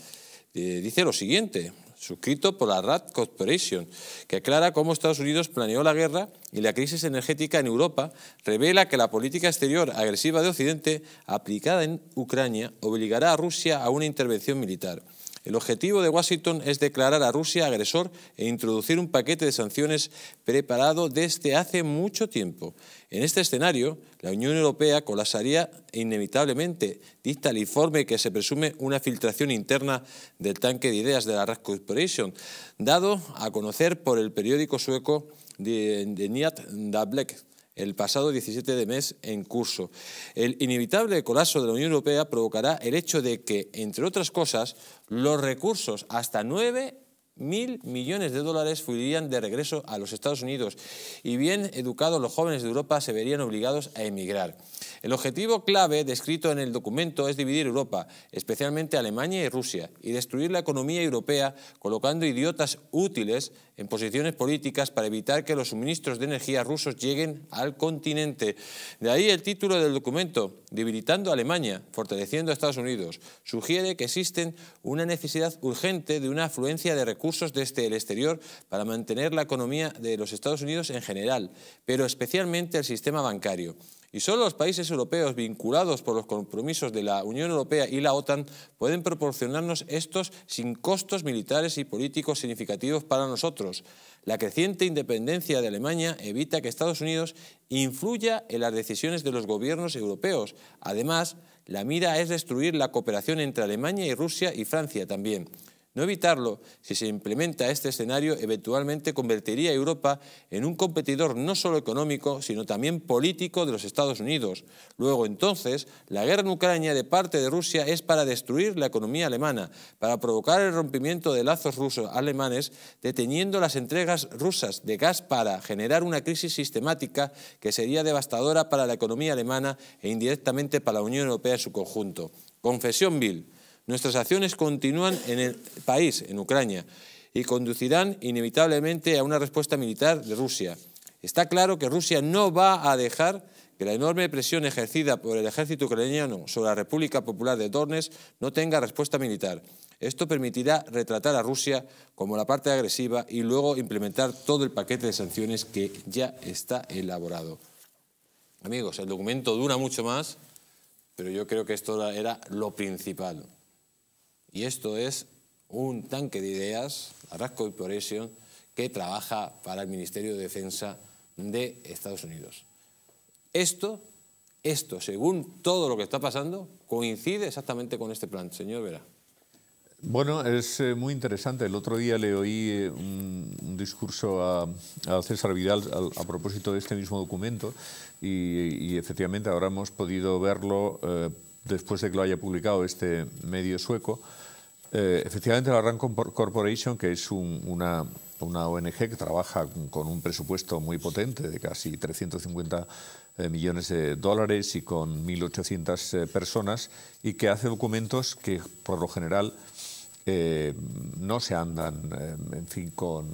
eh, dice lo siguiente, suscrito por la RAD Corporation, que aclara cómo Estados Unidos planeó la guerra y la crisis energética en Europa, revela que la política exterior agresiva de Occidente aplicada en Ucrania obligará a Rusia a una intervención militar el objetivo de Washington es declarar a Rusia agresor e introducir un paquete de sanciones preparado desde hace mucho tiempo. En este escenario, la Unión Europea colapsaría inevitablemente, dicta el informe que se presume una filtración interna del tanque de ideas de la Red Corporation, dado a conocer por el periódico sueco The, Nyad Nyat el pasado 17 de mes en curso. El inevitable colapso de la Unión Europea provocará el hecho de que, entre otras cosas, los recursos hasta 9.000 mil millones de dólares fluirían de regreso a los Estados Unidos y bien educados los jóvenes de Europa se verían obligados a emigrar. El objetivo clave descrito en el documento es dividir Europa, especialmente Alemania y Rusia, y destruir la economía europea colocando idiotas útiles en posiciones políticas para evitar que los suministros de energía rusos lleguen al continente. De ahí el título del documento, Debilitando Alemania, fortaleciendo a Estados Unidos. Sugiere que existen una necesidad urgente de una afluencia de recursos desde el exterior para mantener la economía de los Estados Unidos en general, pero especialmente el sistema bancario. Y solo los países europeos vinculados por los compromisos de la Unión Europea y la OTAN pueden proporcionarnos estos sin costos militares y políticos significativos para nosotros. La creciente independencia de Alemania evita que Estados Unidos influya en las decisiones de los gobiernos europeos. Además, la mira es destruir la cooperación entre Alemania y Rusia y Francia también. No evitarlo, si se implementa este escenario, eventualmente convertiría a Europa en un competidor no solo económico, sino también político de los Estados Unidos. Luego, entonces, la guerra en Ucrania de parte de Rusia es para destruir la economía alemana, para provocar el rompimiento de lazos rusos-alemanes, deteniendo las entregas rusas de gas para generar una crisis sistemática que sería devastadora para la economía alemana e indirectamente para la Unión Europea en su conjunto. Confesión Bill. Nuestras acciones continúan en el país, en Ucrania, y conducirán inevitablemente a una respuesta militar de Rusia. Está claro que Rusia no va a dejar que la enorme presión ejercida por el ejército ucraniano sobre la República Popular de Donetsk no tenga respuesta militar. Esto permitirá retratar a Rusia como la parte agresiva y luego implementar todo el paquete de sanciones que ya está elaborado. Amigos, el documento dura mucho más, pero yo creo que esto era lo principal. Y esto es un tanque de ideas, y Corporation, que trabaja para el Ministerio de Defensa de Estados Unidos. Esto, esto, según todo lo que está pasando, coincide exactamente con este plan. Señor Vera. Bueno, es eh, muy interesante. El otro día le oí eh, un, discurso a, César Vidal a, propósito de este mismo documento y, efectivamente ahora hemos podido verlo eh, después de que lo haya publicado este medio sueco. Eh, efectivamente, la RAN Corporation, que es una, ONG que trabaja con un presupuesto muy potente de casi 350 eh, millones de dólares y con 1.800 eh, personas, y que hace documentos que, por lo general, no se andan, en fin, con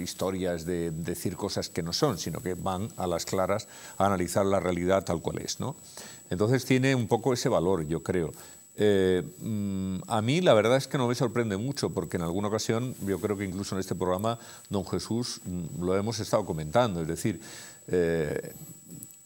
historias de, de decir cosas que no son, sino que van a las claras a analizar la realidad tal cual es, ¿no? Entonces tiene un poco ese valor, yo creo. Eh, mm, a mí la verdad es que no me sorprende mucho, porque en alguna ocasión, yo creo que incluso en este programa, don Jesús mm, lo hemos estado comentando, es decir, eh,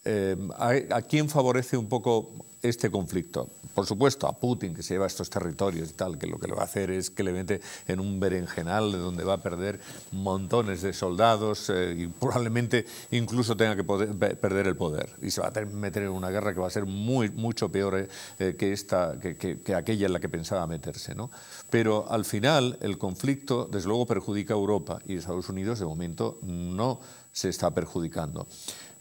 eh, ¿a quién favorece un poco este conflicto? por supuesto, a Putin, que se lleva estos territorios y tal, que lo que le va a hacer es que le mete en un berenjenal donde va a perder montones de soldados eh, y probablemente incluso tenga que perder el poder. Y se va a meter en una guerra que va a ser muy, mucho peor eh, eh, que, esta, que, aquella en la que pensaba meterse. ¿no? Pero al final el conflicto, desde luego, perjudica a Europa y Estados Unidos de momento no se está perjudicando.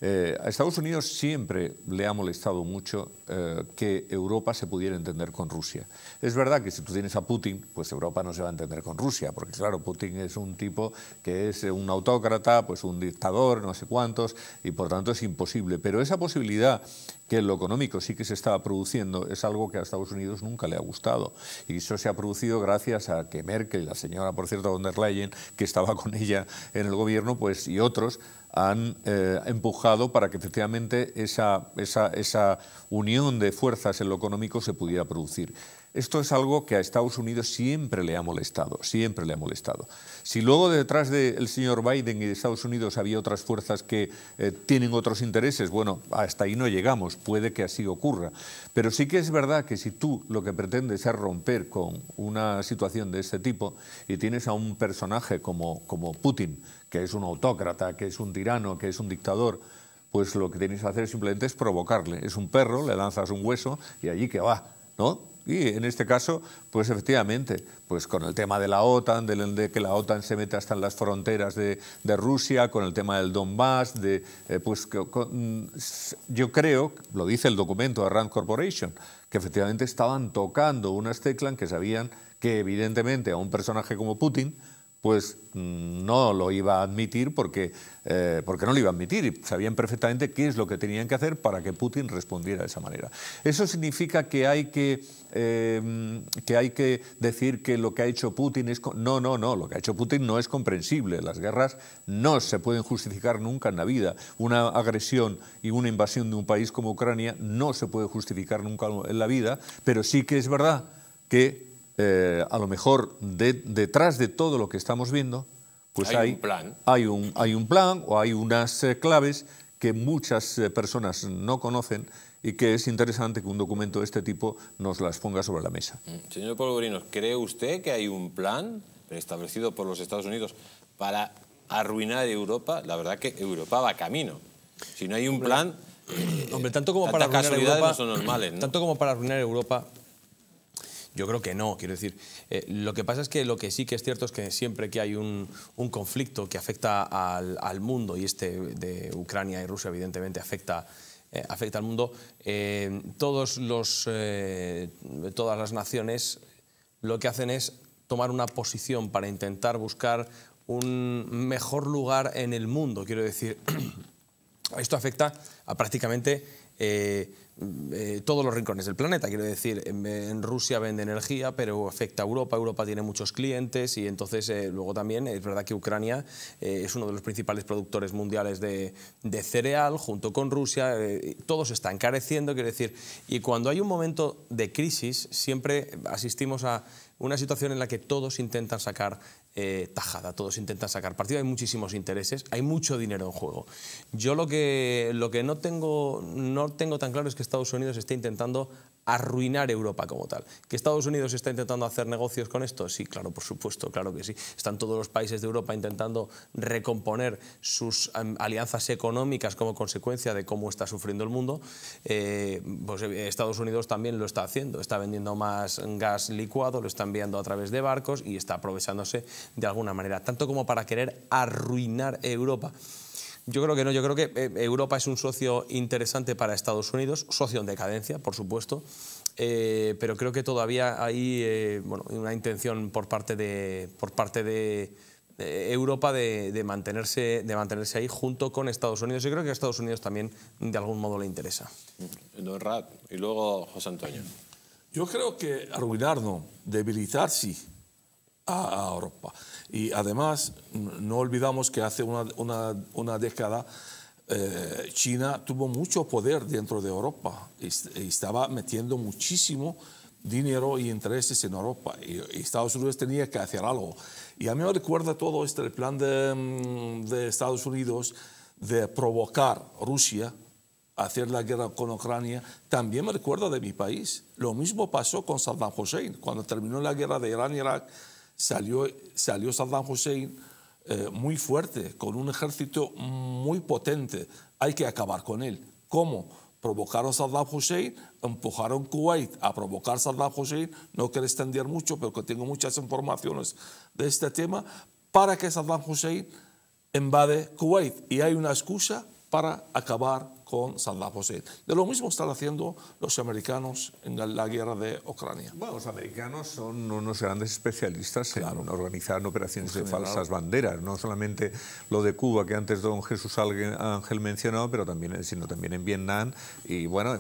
Eh, a Estados Unidos siempre le ha molestado mucho eh, que Europa se pudiera entender con Rusia. Es verdad que si tú tienes a Putin, pues Europa no se va a entender con Rusia, porque claro, Putin es un tipo que es un autócrata, pues un dictador, no sé cuántos, y por tanto es imposible. Pero esa posibilidad que en lo económico sí que se estaba produciendo es algo que a Estados Unidos nunca le ha gustado. Y eso se ha producido gracias a que Merkel, la señora, por cierto, von der Leyen, que estaba con ella en el gobierno, pues, y otros, han eh, empujado para que efectivamente esa, esa, esa unión de fuerzas en lo económico se pudiera producir. Esto es algo que a Estados Unidos siempre le ha molestado, siempre le ha molestado. Si luego detrás del señor Biden y de Estados Unidos había otras fuerzas que eh, tienen otros intereses, bueno, hasta ahí no llegamos, puede que así ocurra. Pero sí que es verdad que si tú lo que pretendes es romper con una situación de este tipo y tienes a un personaje como, como Putin, que es un autócrata, que es un tirano, que es un dictador, pues lo que tienes que hacer simplemente es provocarle. Es un perro, le lanzas un hueso y allí que va, ¿no? Y en este caso, pues efectivamente, pues con el tema de la OTAN, de, que la OTAN se mete hasta en las fronteras de, Rusia, con el tema del Donbass, de, eh, pues mm, yo creo, lo dice el documento de Rand Corporation, que efectivamente estaban tocando unas teclas que sabían que evidentemente a un personaje como Putin, pues no lo iba a admitir porque, eh, porque no lo iba a admitir y sabían perfectamente qué es lo que tenían que hacer para que Putin respondiera de esa manera. Eso significa que hay que, eh, que, hay que decir que lo que ha hecho Putin es... No, no, no, lo que ha hecho Putin no es comprensible. Las guerras no se pueden justificar nunca en la vida. Una agresión y una invasión de un país como Ucrania no se puede justificar nunca en la vida, pero sí que es verdad que eh, a lo mejor detrás de todo lo que estamos viendo, pues hay, un, plan. hay, un, plan o hay unas eh, claves que muchas eh, personas no conocen y que es interesante que un documento de este tipo nos las ponga sobre la mesa. Mm, señor Polvorinos, ¿cree usted que hay un plan establecido por los Estados Unidos para arruinar Europa? La verdad que Europa va camino. Si no hay un plan... <clears throat> Hombre, tanto como para Tanto como para arruinar Europa, yo creo que no, quiero decir. Eh, lo que pasa es que lo que sí que es cierto es que siempre que hay un, conflicto que afecta al, mundo, y este de Ucrania y Rusia evidentemente afecta, eh, afecta al mundo, eh, todos los, todas las naciones lo que hacen es tomar una posición para intentar buscar un mejor lugar en el mundo. Quiero decir, <clears throat> esto afecta a prácticamente eh, eh, todos los rincones del planeta. Quiero decir, en, Rusia vende energía, pero afecta a Europa, Europa tiene muchos clientes y entonces eh, luego también es verdad que Ucrania es uno de los principales productores mundiales de, cereal, junto con Rusia, todos están careciendo. quiero decir, y cuando hay un momento de crisis siempre asistimos a una situación en la que todos intentan sacar eh, tajada. Todos intentan sacar partido, hay muchísimos intereses, hay mucho dinero en juego. Yo lo que, lo que no, tengo, no tengo tan claro es que Estados Unidos esté intentando arruinar Europa como tal. ¿Que Estados Unidos está intentando hacer negocios con esto? Sí, claro, por supuesto, claro que sí. Están todos los países de Europa intentando recomponer sus em, alianzas económicas como consecuencia de cómo está sufriendo el mundo. Eh, pues eh, Estados Unidos también lo está haciendo. Está vendiendo más gas licuado, lo está enviando a través de barcos y está aprovechándose de alguna manera, tanto como para querer arruinar Europa. Yo creo que no, yo creo que eh, Europa es un socio interesante para Estados Unidos, socio en decadencia, por supuesto, eh, pero creo que todavía hay eh, bueno, una intención por parte de, por parte de, Europa de, mantenerse, de mantenerse ahí junto con Estados Unidos. Y creo que a Estados Unidos también de algún modo le interesa. Don Rat, y luego José Antonio. Yo creo que arruinarnos, debilitarse, a, Europa. Y además, no olvidamos que hace una, una, década eh, China tuvo mucho poder dentro de Europa y, estaba metiendo muchísimo dinero y intereses en Europa y, Estados Unidos tenía que hacer algo. Y a mí me recuerda todo este plan de, mm, de Estados Unidos de provocar Rusia a hacer la guerra con Ucrania, también me recuerda de mi país. Lo mismo pasó con Saddam Hussein. Cuando terminó la guerra de Irán-Irak, salió, salió Saddam Hussein eh, muy fuerte, con un ejército muy potente. Hay que acabar con él. ¿Cómo? Provocaron Saddam Hussein, empujaron Kuwait a provocar Saddam Hussein. No quiero extender mucho, pero tengo muchas informaciones de este tema, para que Saddam Hussein invade Kuwait. Y hay una excusa para acabar con Saddam De lo mismo están haciendo los americanos en la, guerra de Ucrania. Bueno, los americanos son unos grandes especialistas en organizar operaciones de falsas banderas, no solamente lo de Cuba que antes don Jesús Ángel mencionó, pero también, sino también en Vietnam y bueno,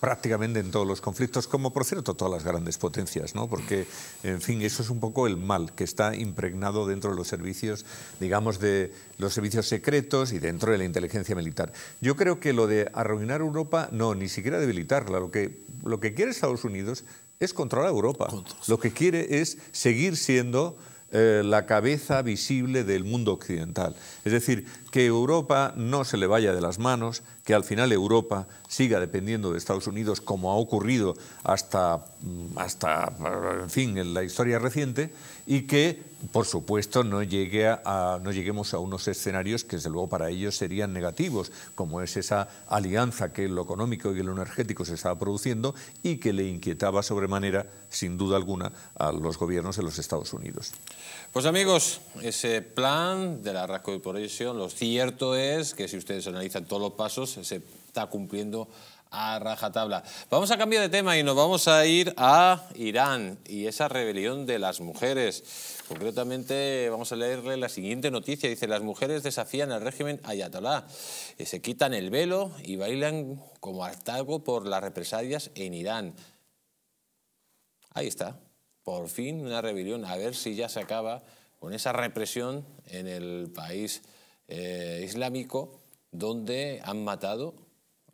prácticamente en todos los conflictos, como por cierto todas las grandes potencias, ¿no? porque en fin, eso es un poco el mal que está impregnado dentro de los servicios, digamos, de los servicios secretos y dentro de la inteligencia militar. Yo creo que lo de arruinar Europa, no, ni siquiera debilitarla, lo que, lo que quiere Estados Unidos es controlar a Europa. Lo que quiere es seguir siendo eh, la cabeza visible del mundo occidental. Es decir, que Europa no se le vaya de las manos, que al final Europa siga dependiendo de Estados Unidos como ha ocurrido hasta, mm, hasta en fin, en la historia reciente, y que, por supuesto, no, llegue a, no lleguemos a unos escenarios que, desde luego, para ellos serían negativos, como es esa alianza que en lo económico y en lo energético se estaba produciendo y que le inquietaba sobremanera, sin duda alguna, a los gobiernos de los Estados Unidos. Pues amigos, ese plan de la de lo cierto es que si ustedes analizan todos los pasos, se está cumpliendo a rajatabla. Vamos a cambiar de tema y nos vamos a ir a Irán y esa rebelión de las mujeres. Concretamente vamos a leerle la siguiente noticia. Dice, las mujeres desafían al régimen ayatolá, eh, se quitan el velo y bailan como hartago por las represalias en Irán. Ahí está, por fin una rebelión, a ver si ya se acaba con esa represión en el país eh, islámico donde han matado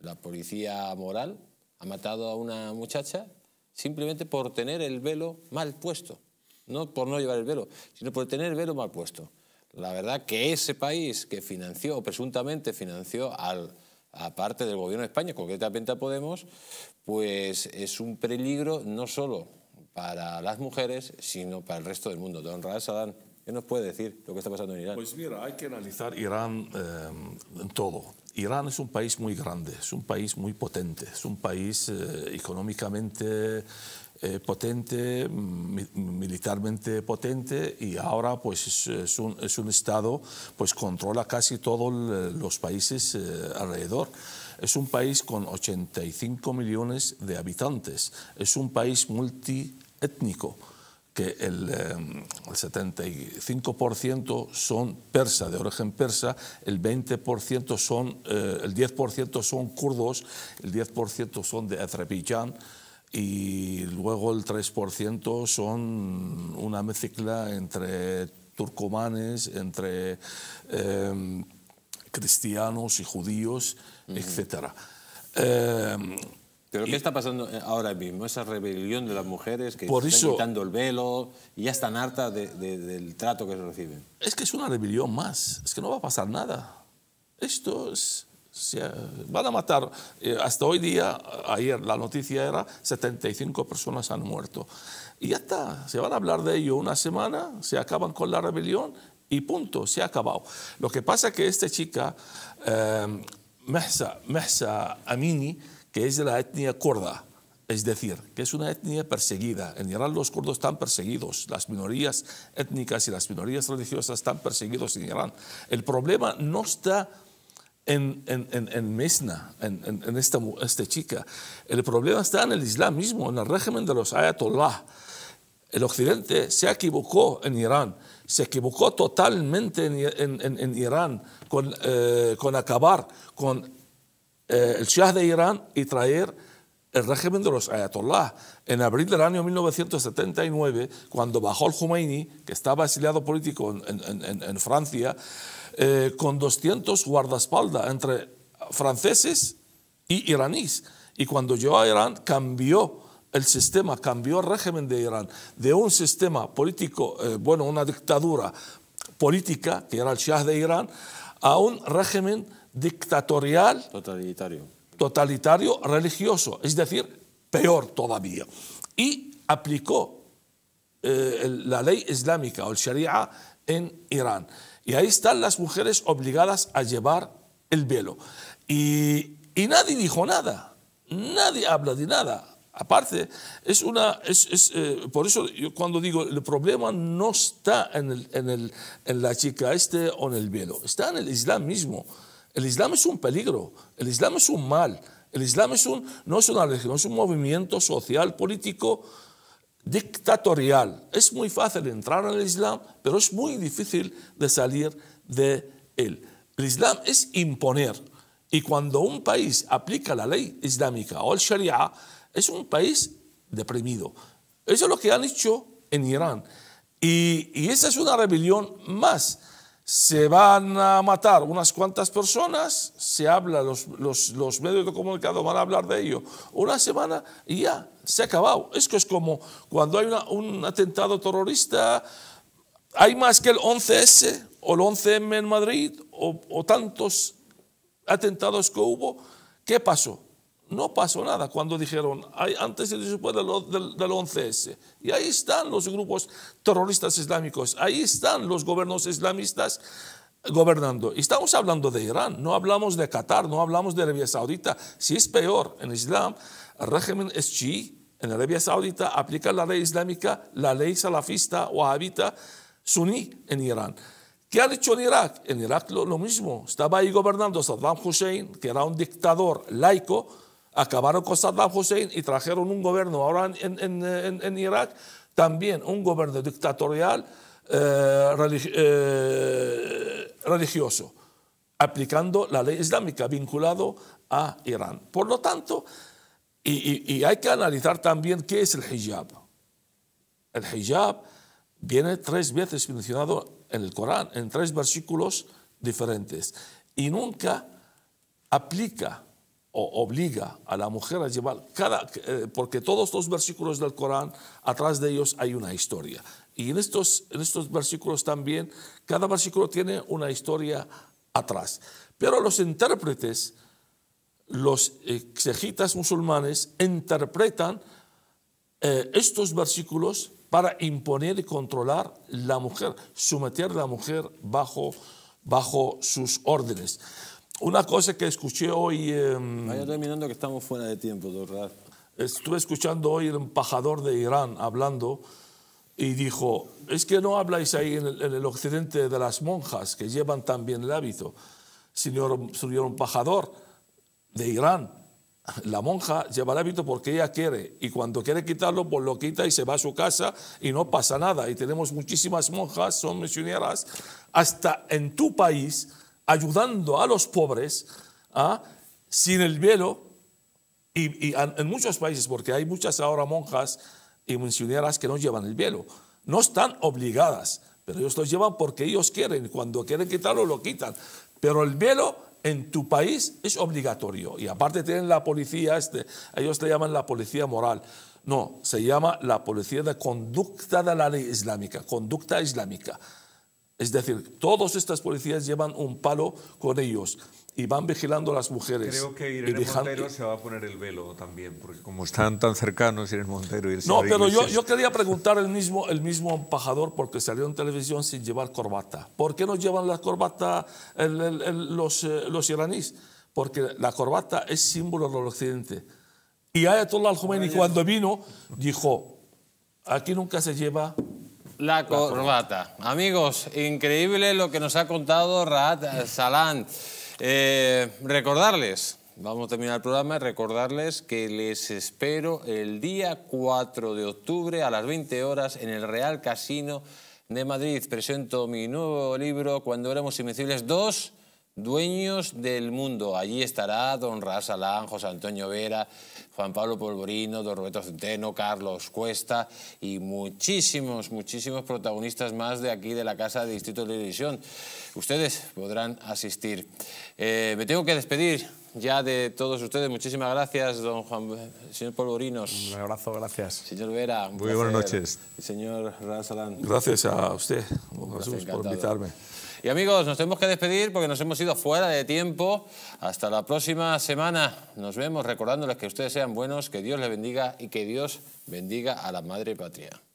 la policía moral ha matado a una muchacha simplemente por tener el velo mal puesto. No por no llevar el velo, sino por tener el velo mal puesto. La verdad que ese país que financió, presuntamente financió al, a parte del gobierno de España, concretamente a Podemos, pues es un peligro no solo para las mujeres, sino para el resto del mundo. Don Raúl Sadán, ¿qué nos puede decir lo que está pasando en Irán? Pues mira, hay que analizar Irán eh, en todo. Irán es un país muy grande, es un país muy potente, es un país eh, económicamente eh, potente, militarmente potente y ahora pues es, un, estado pues controla casi todos los países eh, alrededor. Es un país con 85 millones de habitantes, es un país multiétnico que el, 75% em, son persa, de origen persa, el 20% son, eh, el 10% son kurdos, el 10% son de Azerbaiyán y luego el 3% son una mezcla entre turcomanes, entre em, cristianos y judíos, etcétera etc. Em, pero ¿qué está pasando eh, ahora mismo? Esa rebelión de las mujeres que están quitando el velo y ya están hartas del trato que reciben. Es que es una rebelión más, es que no va a pasar nada. Esto es... Se, van a matar, eh, hasta hoy día, ayer la noticia era 75 personas han muerto. Y ya está, se van a hablar de ello una semana, se acaban con la rebelión y punto, se ha acabado. Lo que pasa es que esta chica, eh, Mehsa, Mehsa Amini, que es de la etnia kurda, es decir, que es una etnia perseguida. En Irán los kurdos están perseguidos, las minorías étnicas y las minorías religiosas están perseguidos en Irán. El problema no está en, Mesna, en, esta, este chica. El problema está en el islamismo, en el régimen de los ayatollah. El occidente se equivocó en Irán, se equivocó totalmente en, Irán con, eh, con acabar con eh, el Shah de Irán y traer el régimen de los ayatollah En abril del año 1979, cuando bajó el Khomeini, que estaba exiliado político en, Francia, eh, con 200 guardaespaldas entre franceses y iraníes. Y cuando llegó a Irán, cambió el sistema, cambió el régimen de Irán, de un sistema político, eh, bueno, una dictadura política, que era el Shah de Irán, a un régimen dictatorial, totalitario. totalitario religioso, es decir, peor todavía. Y aplicó eh, la ley islámica o el sharia en Irán. Y ahí están las mujeres obligadas a llevar el velo. Y, nadie dijo nada, nadie habla de nada. Aparte, es una, es, es, eh, por eso yo cuando digo, el problema no está en, el, en, el, en la chica este o en el velo, está en el Islam mismo. El Islam es un peligro, el Islam es un mal, el Islam es un, no es una religión, es un movimiento social, político, dictatorial. Es muy fácil entrar en el Islam, pero es muy difícil de salir de él. El Islam es imponer. Y cuando un país aplica la ley islámica o el Sharia, es un país deprimido. Eso es lo que han hecho en Irán. y esa es una rebelión más. se van a matar unas cuantas personas, se habla, los, los, los, medios de comunicación van a hablar de ello una semana y ya, se ha acabado. Es que es como cuando hay una, un atentado terrorista, hay más que el 11S o el 11M en Madrid o, o tantos atentados que hubo. ¿Qué pasó? no pasó nada cuando dijeron, antes y después del, 11S. Y ahí están los grupos terroristas islámicos, ahí están los gobiernos islamistas gobernando. Estamos hablando de Irán, no hablamos de Qatar, no hablamos de Arabia Saudita. Si es peor, en Islam el régimen es chií. En Arabia Saudita aplica la ley islámica, la ley salafista o habita suní en Irán. ¿Qué ha dicho en Irak? En Irak lo mismo. Estaba ahí gobernando Saddam Hussein, que era un dictador laico, Acabaron con Saddam Hussein y trajeron un gobierno ahora en, Irak, también un gobierno dictatorial eh, eh, religioso, aplicando la ley islámica vinculado a Irán. Por lo tanto, y, y hay que analizar también qué es el hijab. El hijab viene tres veces mencionado en el Corán, en tres versículos diferentes, y nunca aplica o obliga a la mujer a llevar cada, eh, porque todos los versículos del Corán, atrás de ellos hay una historia. Y en estos, en estos versículos también, cada versículo tiene una historia atrás. Pero los intérpretes, los exegitas musulmanes, interpretan eh, estos versículos para imponer y controlar la mujer, someter a la mujer bajo, bajo sus órdenes. Una cosa que escuché hoy... Eh, terminando que estamos fuera de tiempo, Dorral. Estuve escuchando hoy el embajador de Irán hablando y dijo, es que no habláis ahí en el, occidente de las monjas que llevan también el hábito. Señor, señor embajador de Irán, la monja lleva el hábito porque ella quiere y cuando quiere quitarlo, pues lo quita y se va a su casa y no pasa nada. Y tenemos muchísimas monjas, son misioneras, hasta en tu país ayudando a los pobres ¿ah? sin el velo, y, en muchos países, porque hay muchas ahora monjas y misioneras que no llevan el velo, no están obligadas, pero ellos lo llevan porque ellos quieren, cuando quieren quitarlo lo quitan, pero el velo en tu país es obligatorio, y aparte tienen la policía, este, ellos le llaman la policía moral. No, se llama la policía de conducta de la ley islámica, conducta islámica. Es decir, todas estas policías llevan un palo con ellos y van vigilando a las mujeres. Creo que Irene Montero se va a poner el velo también, porque como están tan cercanos Irene Montero y el No, pero yo, quería preguntar el mismo, el mismo embajador, porque salió en televisión sin llevar corbata. ¿Por qué no llevan la corbata los, eh, los iraníes? Porque la corbata es símbolo del occidente. Y Ayatollah al cuando vino dijo, aquí nunca se lleva la corbata. Amigos, increíble lo que nos ha contado Raad Salán. Eh, recordarles, vamos a terminar el programa, recordarles que les espero el día 4 de octubre a las 20 horas en el Real Casino de Madrid. Presento mi nuevo libro, Cuando éramos invencibles dos Dueños del Mundo. Allí estará Don Salán, José Antonio Vera, Juan Pablo Polvorino, Don Roberto Centeno, Carlos Cuesta y muchísimos, muchísimos protagonistas más de aquí de la Casa de Distrito de Televisión. Ustedes podrán asistir. Eh, me tengo que despedir ya de todos ustedes. Muchísimas gracias, don Juan, señor Polvorino. Un abrazo, gracias. Señor Vera, Muy buenas noches. señor Ranzalán. Gracias a usted, por invitarme. Y amigos, nos tenemos que despedir porque nos hemos ido fuera de tiempo. Hasta la próxima semana. Nos vemos recordándoles que ustedes sean buenos, que Dios les bendiga y que Dios bendiga a la Madre Patria.